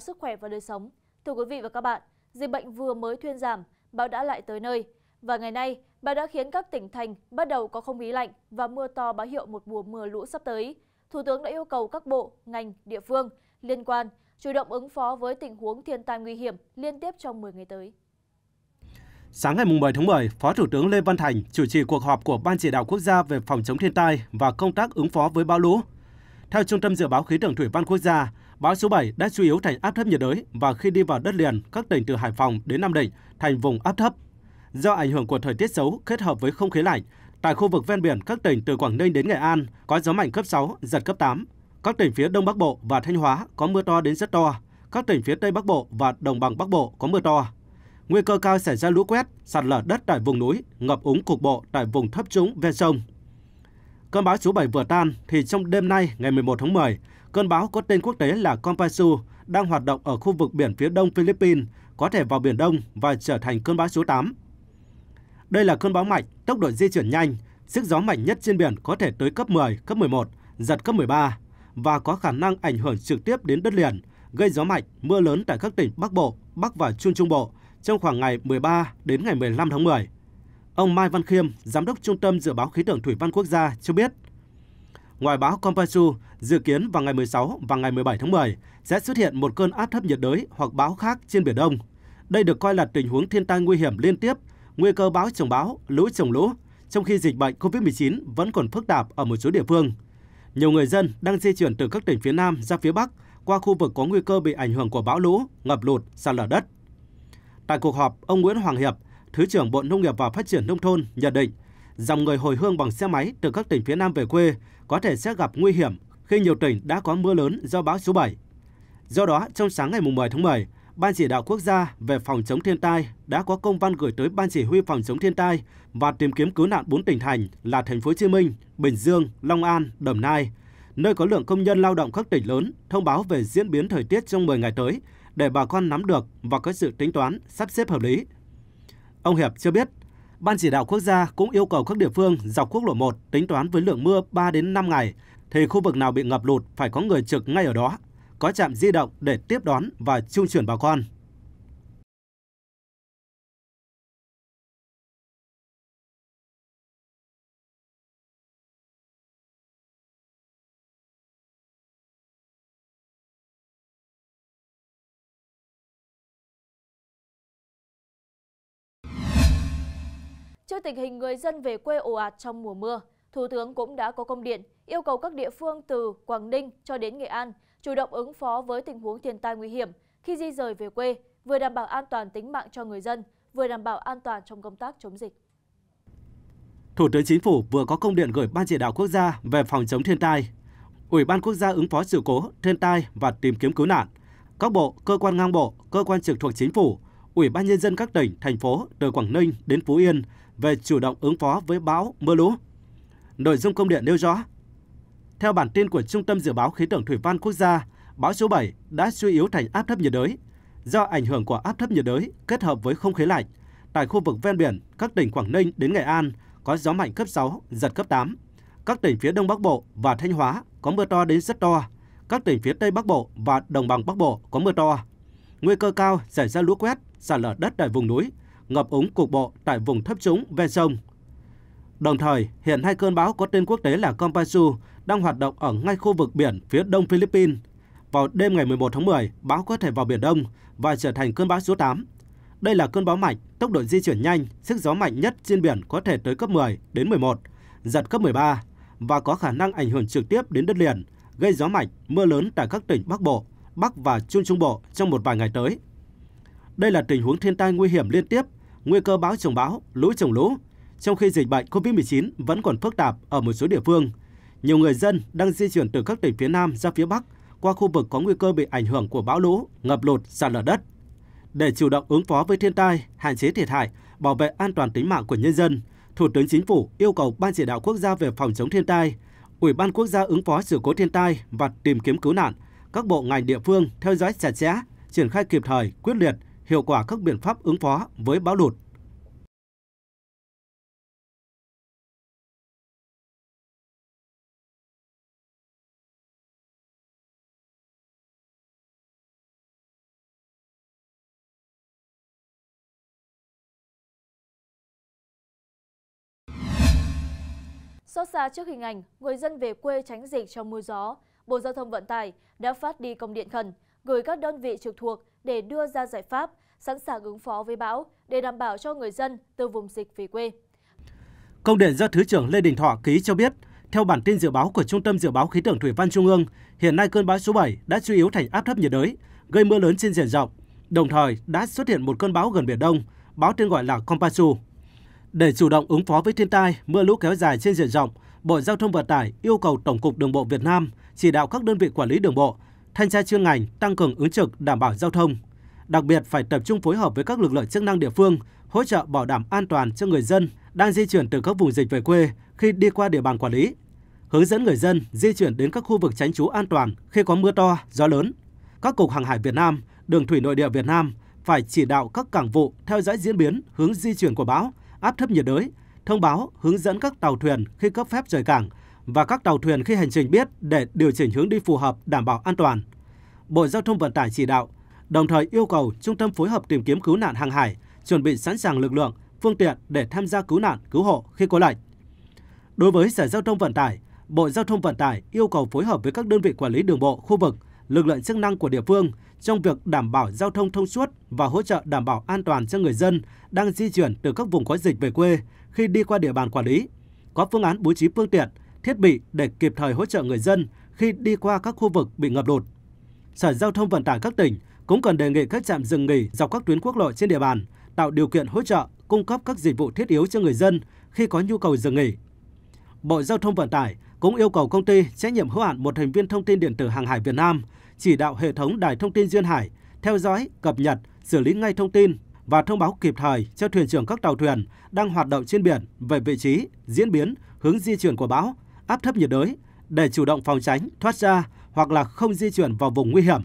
báo sức khỏe và đời sống. Thưa quý vị và các bạn, dịch bệnh vừa mới thuyên giảm, bão đã lại tới nơi. Và ngày nay, bão đã khiến các tỉnh thành bắt đầu có không khí lạnh và mưa to báo hiệu một mùa mưa lũ sắp tới. Thủ tướng đã yêu cầu các bộ, ngành, địa phương liên quan chủ động ứng phó với tình huống thiên tai nguy hiểm liên tiếp trong 10 ngày tới. Sáng ngày 10 tháng 10, Phó Thủ tướng Lê Văn Thành chủ trì cuộc họp của Ban chỉ đạo quốc gia về phòng chống thiên tai và công tác ứng phó với bão lũ. Theo Trung tâm Dự báo Khí tượng Thủy văn Quốc gia, Bão số 7 đã suy yếu thành áp thấp nhiệt đới và khi đi vào đất liền, các tỉnh từ Hải Phòng đến Nam Định thành vùng áp thấp. Do ảnh hưởng của thời tiết xấu kết hợp với không khí lạnh, tại khu vực ven biển các tỉnh từ Quảng Ninh đến Nghệ An có gió mạnh cấp 6, giật cấp 8. Các tỉnh phía Đông Bắc Bộ và Thanh Hóa có mưa to đến rất to. Các tỉnh phía Tây Bắc Bộ và Đồng bằng Bắc Bộ có mưa to. Nguy cơ cao xảy ra lũ quét, sạt lở đất tại vùng núi, ngập úng cục bộ tại vùng thấp trũng ven sông. Cơn bão số 7 vừa tan thì trong đêm nay ngày 11 tháng 10, Cơn bão có tên quốc tế là Kompasu đang hoạt động ở khu vực biển phía đông Philippines, có thể vào Biển Đông và trở thành cơn bão số 8. Đây là cơn bão mạnh, tốc độ di chuyển nhanh, sức gió mạnh nhất trên biển có thể tới cấp 10, cấp 11, giật cấp 13 và có khả năng ảnh hưởng trực tiếp đến đất liền, gây gió mạnh, mưa lớn tại các tỉnh Bắc Bộ, Bắc và Trung Trung Bộ trong khoảng ngày 13 đến ngày 15 tháng 10. Ông Mai Văn Khiêm, Giám đốc Trung tâm Dự báo Khí tượng Thủy văn Quốc gia cho biết – Ngoài bão Kompasu, dự kiến vào ngày 16 và ngày 17 tháng 10 sẽ xuất hiện một cơn áp thấp nhiệt đới hoặc bão khác trên Biển Đông. Đây được coi là tình huống thiên tai nguy hiểm liên tiếp, nguy cơ bão trồng bão, lũ trồng lũ, trong khi dịch bệnh COVID-19 vẫn còn phức tạp ở một số địa phương. Nhiều người dân đang di chuyển từ các tỉnh phía Nam ra phía Bắc qua khu vực có nguy cơ bị ảnh hưởng của bão lũ, ngập lụt, sạt lở đất. Tại cuộc họp, ông Nguyễn Hoàng Hiệp, Thứ trưởng Bộ Nông nghiệp và Phát triển Nông thôn nhận định dòng người hồi hương bằng xe máy từ các tỉnh phía Nam về quê có thể sẽ gặp nguy hiểm khi nhiều tỉnh đã có mưa lớn do bão số 7. Do đó, trong sáng ngày 10 tháng 10, Ban chỉ đạo quốc gia về phòng chống thiên tai đã có công văn gửi tới Ban chỉ huy phòng chống thiên tai và tìm kiếm cứu nạn 4 tỉnh thành là Thành phố Hồ Chí Minh, Bình Dương, Long An, Đồng Nai, nơi có lượng công nhân lao động các tỉnh lớn thông báo về diễn biến thời tiết trong 10 ngày tới để bà con nắm được và có sự tính toán, sắp xếp hợp lý. Ông Hiệp cho biết, Ban chỉ đạo quốc gia cũng yêu cầu các địa phương dọc quốc lộ 1 tính toán với lượng mưa 3 đến 5 ngày thì khu vực nào bị ngập lụt phải có người trực ngay ở đó, có trạm di động để tiếp đón và trung chuyển bà con. trước tình hình người dân về quê ồ ạt trong mùa mưa thủ tướng cũng đã có công điện yêu cầu các địa phương từ quảng ninh cho đến nghệ an chủ động ứng phó với tình huống thiên tai nguy hiểm khi di rời về quê vừa đảm bảo an toàn tính mạng cho người dân vừa đảm bảo an toàn trong công tác chống dịch. Thủ tướng Chính phủ vừa có công điện gửi Ban chỉ đạo quốc gia về phòng chống thiên tai, Ủy ban quốc gia ứng phó sự cố, thiên tai và tìm kiếm cứu nạn, các bộ, cơ quan ngang bộ, cơ quan trực thuộc chính phủ, Ủy ban nhân dân các tỉnh, thành phố từ Quảng Ninh đến Phú Yên về chủ động ứng phó với bão mưa lũ. Nội dung công điện nêu rõ, theo bản tin của Trung tâm Dự báo Khí tượng Thủy văn Quốc gia, bão số 7 đã suy yếu thành áp thấp nhiệt đới. Do ảnh hưởng của áp thấp nhiệt đới kết hợp với không khí lạnh, tại khu vực ven biển các tỉnh Quảng Ninh đến Nghệ An có gió mạnh cấp 6, giật cấp 8. Các tỉnh phía Đông Bắc Bộ và Thanh Hóa có mưa to đến rất to. Các tỉnh phía Tây Bắc Bộ và Đồng bằng Bắc Bộ có mưa to. Nguy cơ cao xảy ra lũ quét, sạt lở đất tại vùng núi, ngập úng cục bộ tại vùng thấp trũng ven sông. Đồng thời, hiện hai cơn bão có tên quốc tế là Kompasu đang hoạt động ở ngay khu vực biển phía đông Philippines. Vào đêm ngày 11 tháng 10, bão có thể vào Biển Đông và trở thành cơn bão số 8. Đây là cơn bão mạnh, tốc độ di chuyển nhanh, sức gió mạnh nhất trên biển có thể tới cấp 10 đến 11, giật cấp 13 và có khả năng ảnh hưởng trực tiếp đến đất liền, gây gió mạnh, mưa lớn tại các tỉnh Bắc Bộ, Bắc và Trung Trung Bộ trong một vài ngày tới. Đây là tình huống thiên tai nguy hiểm liên tiếp nguy cơ bão trồng bão, lũ trồng lũ, trong khi dịch bệnh COVID-19 vẫn còn phức tạp ở một số địa phương. Nhiều người dân đang di chuyển từ các tỉnh phía Nam ra phía Bắc qua khu vực có nguy cơ bị ảnh hưởng của bão lũ, ngập lụt, sạt lở đất. Để chủ động ứng phó với thiên tai, hạn chế thiệt hại, bảo vệ an toàn tính mạng của nhân dân, Thủ tướng Chính phủ yêu cầu Ban chỉ đạo quốc gia về phòng chống thiên tai, Ủy ban quốc gia ứng phó sự cố thiên tai và tìm kiếm cứu nạn, các bộ ngành địa phương theo dõi chặt chẽ, triển khai kịp thời, quyết liệt – hiệu quả các biện pháp ứng phó với bão lụt Xót xa trước hình ảnh người dân về quê tránh dịch trong mưa gió, Bộ Giao thông Vận tải đã phát đi công điện khẩn gửi các đơn vị trực thuộc để đưa ra giải pháp sẵn sàng ứng phó với bão để đảm bảo cho người dân từ vùng dịch về quê. Công điện do Thứ trưởng Lê Đình Thọ ký cho biết, theo bản tin dự báo của Trung tâm Dự báo Khí tượng Thủy văn Trung ương, hiện nay cơn bão số 7 đã suy yếu thành áp thấp nhiệt đới, gây mưa lớn trên diện rộng. Đồng thời, đã xuất hiện một cơn bão gần Biển Đông, bão tên gọi là Kompasu. Để chủ động ứng phó với thiên tai, mưa lũ kéo dài trên diện rộng, Bộ Giao thông Vận tải yêu cầu Tổng cục Đường bộ Việt Nam chỉ đạo các đơn vị quản lý đường bộ, thanh tra chuyên ngành tăng cường ứng trực đảm bảo giao thông, Đặc biệt phải tập trung phối hợp với các lực lượng chức năng địa phương hỗ trợ bảo đảm an toàn cho người dân đang di chuyển từ các vùng dịch về quê khi đi qua địa bàn quản lý. Hướng dẫn người dân di chuyển đến các khu vực tránh trú an toàn khi có mưa to, gió lớn. Các cục hàng hải Việt Nam, đường thủy nội địa Việt Nam phải chỉ đạo các cảng vụ theo dõi diễn biến hướng di chuyển của bão, áp thấp nhiệt đới, thông báo hướng dẫn các tàu thuyền khi cấp phép rời cảng và các tàu thuyền khi hành trình biết để điều chỉnh hướng đi phù hợp đảm bảo an toàn. Bộ Giao thông Vận tải chỉ đạo đồng thời yêu cầu Trung tâm phối hợp tìm kiếm cứu nạn hàng hải chuẩn bị sẵn sàng lực lượng, phương tiện để tham gia cứu nạn, cứu hộ khi có lệnh. Đối với Sở Giao thông Vận tải, Bộ Giao thông Vận tải yêu cầu phối hợp với các đơn vị quản lý đường bộ khu vực, lực lượng chức năng của địa phương trong việc đảm bảo giao thông thông suốt và hỗ trợ đảm bảo an toàn cho người dân đang di chuyển từ các vùng có dịch về quê khi đi qua địa bàn quản lý, có phương án bố trí phương tiện, thiết bị để kịp thời hỗ trợ người dân khi đi qua các khu vực bị ngập lụt. Sở Giao thông Vận tải các tỉnh cũng cần đề nghị các trạm dừng nghỉ dọc các tuyến quốc lộ trên địa bàn tạo điều kiện hỗ trợ cung cấp các dịch vụ thiết yếu cho người dân khi có nhu cầu dừng nghỉ. Bộ Giao thông Vận tải cũng yêu cầu công ty trách nhiệm hữu hạn một thành viên thông tin điện tử hàng hải Việt Nam chỉ đạo hệ thống đài thông tin duyên hải theo dõi, cập nhật, xử lý ngay thông tin và thông báo kịp thời cho thuyền trưởng các tàu thuyền đang hoạt động trên biển về vị trí, diễn biến, hướng di chuyển của bão, áp thấp nhiệt đới để chủ động phòng tránh, thoát ra hoặc là không di chuyển vào vùng nguy hiểm.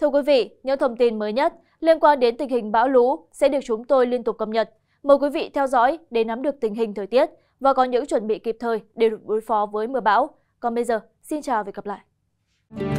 Thưa quý vị, những thông tin mới nhất liên quan đến tình hình bão lũ sẽ được chúng tôi liên tục cập nhật. Mời quý vị theo dõi để nắm được tình hình thời tiết và có những chuẩn bị kịp thời để đối phó với mưa bão. Còn bây giờ, xin chào và gặp lại.